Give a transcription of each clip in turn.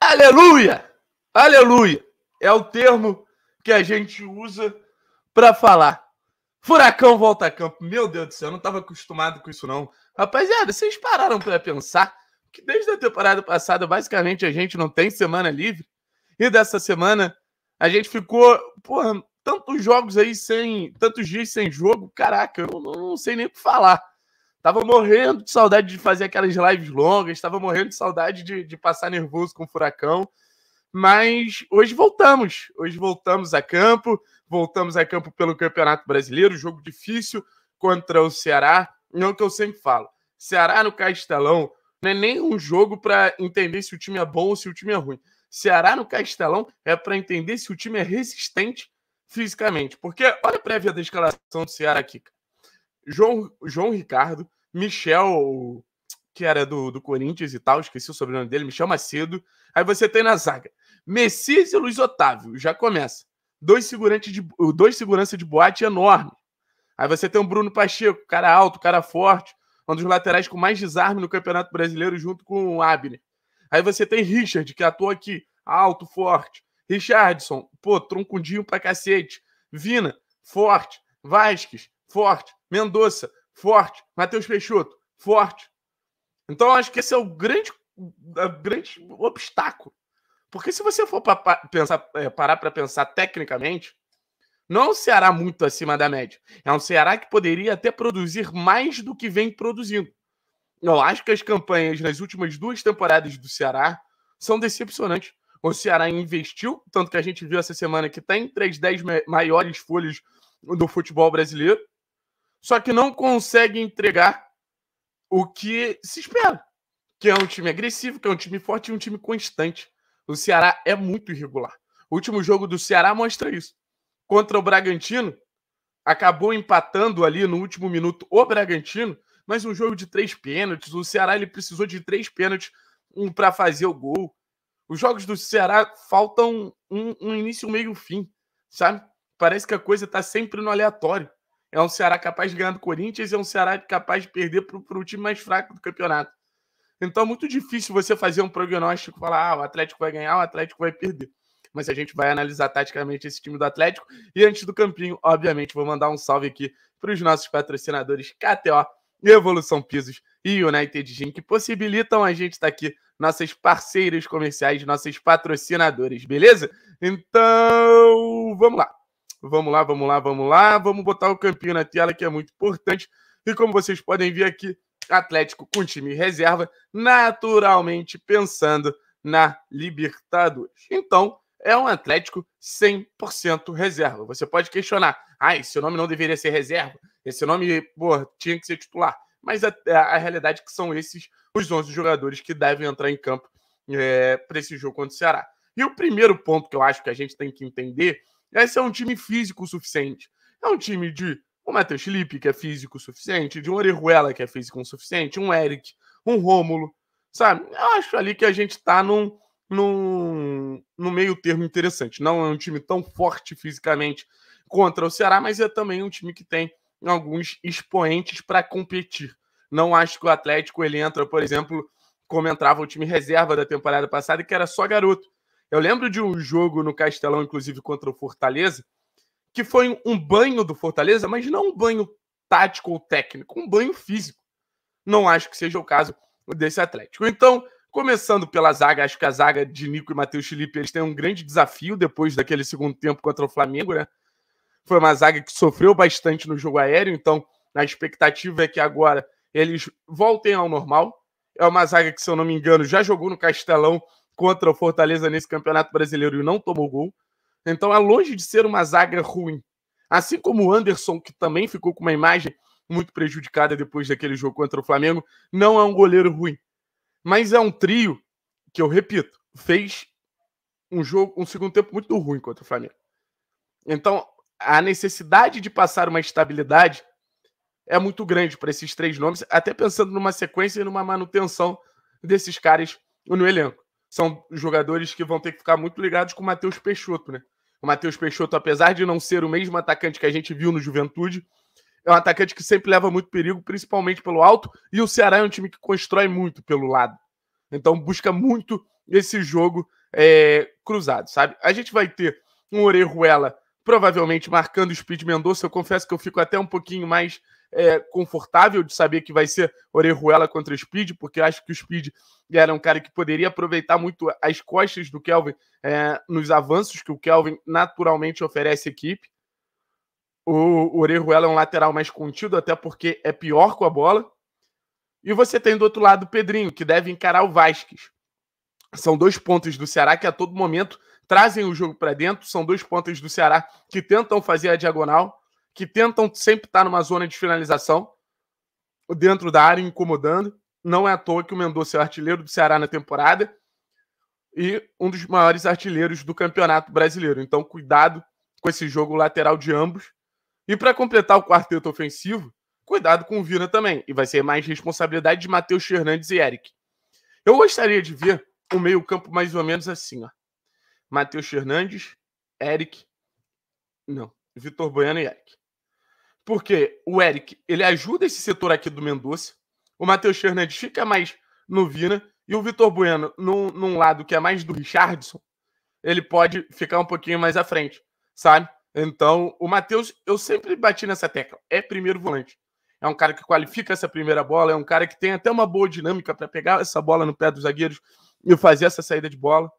Aleluia! Aleluia! É o termo que a gente usa para falar. Furacão volta a campo. Meu Deus do céu, eu não estava acostumado com isso, não. Rapaziada, vocês pararam para pensar que desde a temporada passada, basicamente, a gente não tem semana livre. E dessa semana, a gente ficou, porra, tantos jogos aí sem. tantos dias sem jogo. Caraca, eu não, não sei nem o que falar. Tava morrendo de saudade de fazer aquelas lives longas, estava morrendo de saudade de, de passar nervoso com o furacão. Mas hoje voltamos. Hoje voltamos a campo, voltamos a campo pelo Campeonato Brasileiro, jogo difícil contra o Ceará. Não é que eu sempre falo. Ceará no Castelão não é nem um jogo para entender se o time é bom ou se o time é ruim. Ceará no Castelão é para entender se o time é resistente fisicamente. Porque olha a prévia da escalação do Ceará aqui. João, João Ricardo, Michel, que era do, do Corinthians e tal, esqueci o sobrenome dele, Michel Macedo. Aí você tem na zaga Messias e Luiz Otávio, já começa. Dois, segurante de, dois segurança de boate enorme. Aí você tem o Bruno Pacheco, cara alto, cara forte, um dos laterais com mais desarme no Campeonato Brasileiro, junto com o Abner. Aí você tem Richard, que atua aqui, alto, forte. Richardson, pô, troncudinho pra cacete. Vina, forte. Vasquez, forte. Mendonça, forte. Matheus Peixoto, forte. Então, acho que esse é o grande, o grande obstáculo. Porque se você for pra, pra pensar, é, parar para pensar tecnicamente, não é um Ceará muito acima da média. É um Ceará que poderia até produzir mais do que vem produzindo. Eu acho que as campanhas nas últimas duas temporadas do Ceará são decepcionantes. O Ceará investiu, tanto que a gente viu essa semana que tem três dez maiores folhas do futebol brasileiro só que não consegue entregar o que se espera, que é um time agressivo, que é um time forte e um time constante. O Ceará é muito irregular. O último jogo do Ceará mostra isso. Contra o Bragantino, acabou empatando ali no último minuto o Bragantino, mas um jogo de três pênaltis. O Ceará ele precisou de três pênaltis um para fazer o gol. Os jogos do Ceará faltam um, um início, um meio, um fim, sabe? Parece que a coisa está sempre no aleatório. É um Ceará capaz de ganhar do Corinthians e é um Ceará capaz de perder para o time mais fraco do campeonato. Então é muito difícil você fazer um prognóstico e falar: ah, o Atlético vai ganhar, o Atlético vai perder. Mas a gente vai analisar taticamente esse time do Atlético. E antes do campinho, obviamente, vou mandar um salve aqui para os nossos patrocinadores KTO, Evolução Pisos e United Gym, que possibilitam a gente estar tá aqui, nossas parceiras comerciais, nossas patrocinadores, beleza? Então, vamos lá. Vamos lá, vamos lá, vamos lá. Vamos botar o campinho na tela, que é muito importante. E como vocês podem ver aqui, Atlético com time reserva, naturalmente pensando na Libertadores. Então, é um Atlético 100% reserva. Você pode questionar, ah, esse nome não deveria ser reserva, esse nome pô, tinha que ser titular. Mas a, é, a realidade é que são esses os 11 jogadores que devem entrar em campo é, para esse jogo contra o Ceará. E o primeiro ponto que eu acho que a gente tem que entender esse é um time físico o suficiente. É um time de um Matheus Felipe, que é físico o suficiente, de um Orihuela, que é físico o suficiente, um Eric, um Rômulo, sabe? Eu acho ali que a gente está num, num, num meio termo interessante. Não é um time tão forte fisicamente contra o Ceará, mas é também um time que tem alguns expoentes para competir. Não acho que o Atlético ele entra, por exemplo, como entrava o time reserva da temporada passada, que era só garoto. Eu lembro de um jogo no Castelão, inclusive contra o Fortaleza, que foi um banho do Fortaleza, mas não um banho tático ou técnico, um banho físico. Não acho que seja o caso desse Atlético. Então, começando pela zaga, acho que a zaga de Nico e Matheus Felipe, eles têm um grande desafio depois daquele segundo tempo contra o Flamengo, né? Foi uma zaga que sofreu bastante no jogo aéreo, então a expectativa é que agora eles voltem ao normal. É uma zaga que, se eu não me engano, já jogou no Castelão contra o Fortaleza nesse Campeonato Brasileiro e não tomou gol. Então é longe de ser uma zaga ruim. Assim como o Anderson, que também ficou com uma imagem muito prejudicada depois daquele jogo contra o Flamengo, não é um goleiro ruim. Mas é um trio que, eu repito, fez um jogo, um segundo tempo muito ruim contra o Flamengo. Então, a necessidade de passar uma estabilidade é muito grande para esses três nomes, até pensando numa sequência e numa manutenção desses caras no elenco são jogadores que vão ter que ficar muito ligados com o Matheus Peixoto, né? O Matheus Peixoto, apesar de não ser o mesmo atacante que a gente viu no Juventude, é um atacante que sempre leva muito perigo, principalmente pelo alto, e o Ceará é um time que constrói muito pelo lado. Então busca muito esse jogo é, cruzado, sabe? A gente vai ter um Orejuela provavelmente marcando o Speed Mendonça. Eu confesso que eu fico até um pouquinho mais é, confortável de saber que vai ser Orejuela contra o Speed, porque acho que o Speed era um cara que poderia aproveitar muito as costas do Kelvin é, nos avanços que o Kelvin naturalmente oferece à equipe. O Orejuela é um lateral mais contido, até porque é pior com a bola. E você tem do outro lado o Pedrinho, que deve encarar o Vasquez. São dois pontos do Ceará que a todo momento trazem o jogo para dentro, são dois pontas do Ceará que tentam fazer a diagonal, que tentam sempre estar numa zona de finalização, dentro da área, incomodando. Não é à toa que o Mendonça é o artilheiro do Ceará na temporada e um dos maiores artilheiros do Campeonato Brasileiro. Então, cuidado com esse jogo lateral de ambos. E para completar o quarteto ofensivo, cuidado com o Vina também. E vai ser mais responsabilidade de Matheus Fernandes e Eric. Eu gostaria de ver o meio-campo mais ou menos assim, ó. Matheus Fernandes, Eric. Não, Vitor Bueno e Eric. Porque o Eric, ele ajuda esse setor aqui do Mendonça. O Matheus Fernandes fica mais no Vina. E o Vitor Bueno, num, num lado que é mais do Richardson, ele pode ficar um pouquinho mais à frente, sabe? Então, o Matheus, eu sempre bati nessa tecla. É primeiro volante. É um cara que qualifica essa primeira bola, é um cara que tem até uma boa dinâmica para pegar essa bola no pé dos zagueiros e fazer essa saída de bola.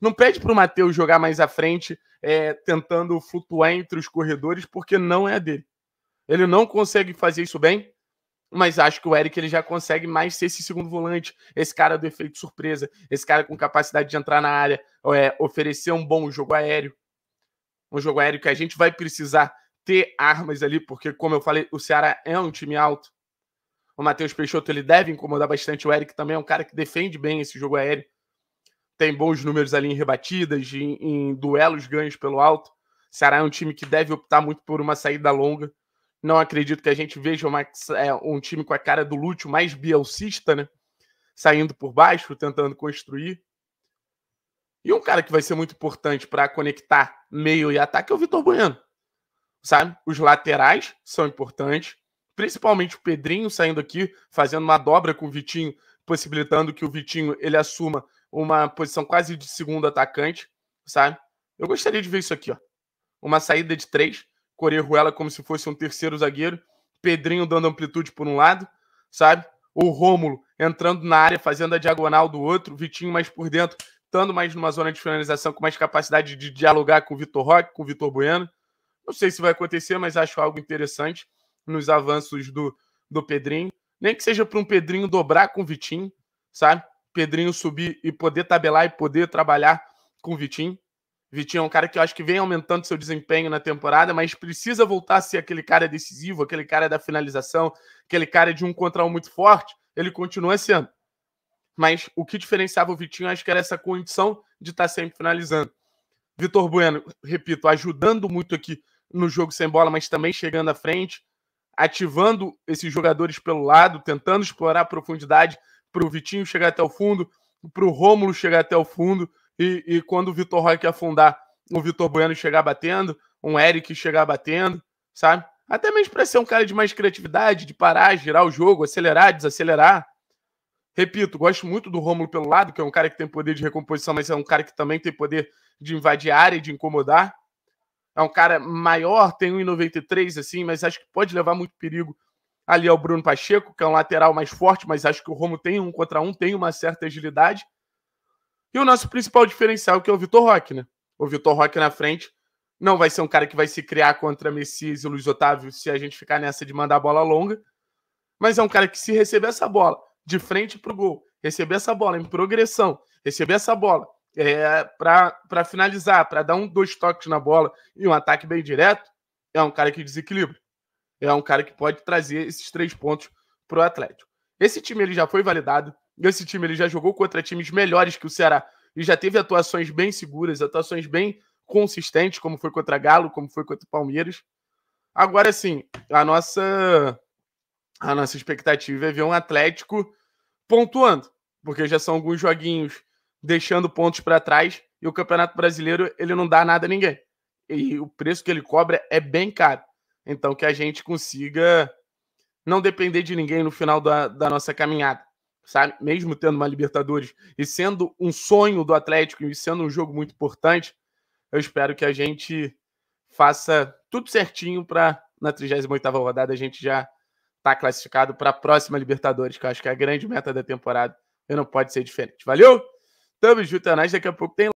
Não pede para o Matheus jogar mais à frente, é, tentando flutuar entre os corredores, porque não é dele. Ele não consegue fazer isso bem, mas acho que o Eric ele já consegue mais ser esse segundo volante, esse cara do efeito surpresa, esse cara com capacidade de entrar na área, é, oferecer um bom jogo aéreo. Um jogo aéreo que a gente vai precisar ter armas ali, porque, como eu falei, o Ceará é um time alto. O Matheus Peixoto ele deve incomodar bastante. O Eric também é um cara que defende bem esse jogo aéreo tem bons números ali em rebatidas, em, em duelos ganhos pelo alto. O Ceará é um time que deve optar muito por uma saída longa. Não acredito que a gente veja uma, é, um time com a cara do Lúcio mais bielcista, né? Saindo por baixo, tentando construir. E um cara que vai ser muito importante para conectar meio e ataque é o Vitor Bueno. Sabe? Os laterais são importantes, principalmente o Pedrinho saindo aqui, fazendo uma dobra com o Vitinho, possibilitando que o Vitinho ele assuma uma posição quase de segundo atacante, sabe? Eu gostaria de ver isso aqui, ó. Uma saída de três, Correruela como se fosse um terceiro zagueiro, Pedrinho dando amplitude por um lado, sabe? O Rômulo entrando na área, fazendo a diagonal do outro, Vitinho mais por dentro, estando mais numa zona de finalização, com mais capacidade de dialogar com o Vitor Roque, com o Vitor Bueno. Não sei se vai acontecer, mas acho algo interessante nos avanços do, do Pedrinho. Nem que seja para um Pedrinho dobrar com o Vitinho, sabe? Pedrinho subir e poder tabelar e poder trabalhar com o Vitinho. Vitinho é um cara que eu acho que vem aumentando seu desempenho na temporada, mas precisa voltar a ser aquele cara decisivo, aquele cara da finalização, aquele cara de um contra um muito forte. Ele continua sendo. Mas o que diferenciava o Vitinho, acho que era essa condição de estar tá sempre finalizando. Vitor Bueno, repito, ajudando muito aqui no jogo sem bola, mas também chegando à frente, ativando esses jogadores pelo lado, tentando explorar a profundidade para o Vitinho chegar até o fundo, para o Rômulo chegar até o fundo, e, e quando o Vitor Roque afundar, o Vitor Bueno chegar batendo, um Eric chegar batendo, sabe? Até mesmo para ser um cara de mais criatividade, de parar, girar o jogo, acelerar, desacelerar. Repito, gosto muito do Rômulo pelo lado, que é um cara que tem poder de recomposição, mas é um cara que também tem poder de invadir a área e de incomodar. É um cara maior, tem 1,93 assim, mas acho que pode levar muito perigo ali é o Bruno Pacheco, que é um lateral mais forte, mas acho que o Romo tem um contra um, tem uma certa agilidade. E o nosso principal diferencial, que é o Vitor Roque, né? O Vitor Roque na frente não vai ser um cara que vai se criar contra Messias e Luiz Otávio se a gente ficar nessa de mandar a bola longa, mas é um cara que se receber essa bola de frente para o gol, receber essa bola em progressão, receber essa bola é, para finalizar, para dar um, dois toques na bola e um ataque bem direto, é um cara que desequilibra é um cara que pode trazer esses três pontos para o Atlético. Esse time ele já foi validado, esse time ele já jogou contra times melhores que o Ceará e já teve atuações bem seguras, atuações bem consistentes, como foi contra Galo, como foi contra Palmeiras. Agora sim, a nossa a nossa expectativa é ver um Atlético pontuando, porque já são alguns joguinhos deixando pontos para trás e o Campeonato Brasileiro ele não dá nada a ninguém. E o preço que ele cobra é bem caro. Então, que a gente consiga não depender de ninguém no final da, da nossa caminhada, sabe? Mesmo tendo uma Libertadores e sendo um sonho do Atlético e sendo um jogo muito importante, eu espero que a gente faça tudo certinho para na 38 rodada a gente já tá classificado para a próxima Libertadores, que eu acho que é a grande meta da temporada. E não pode ser diferente. Valeu? Tamo junto, é nóis. Daqui a pouco tem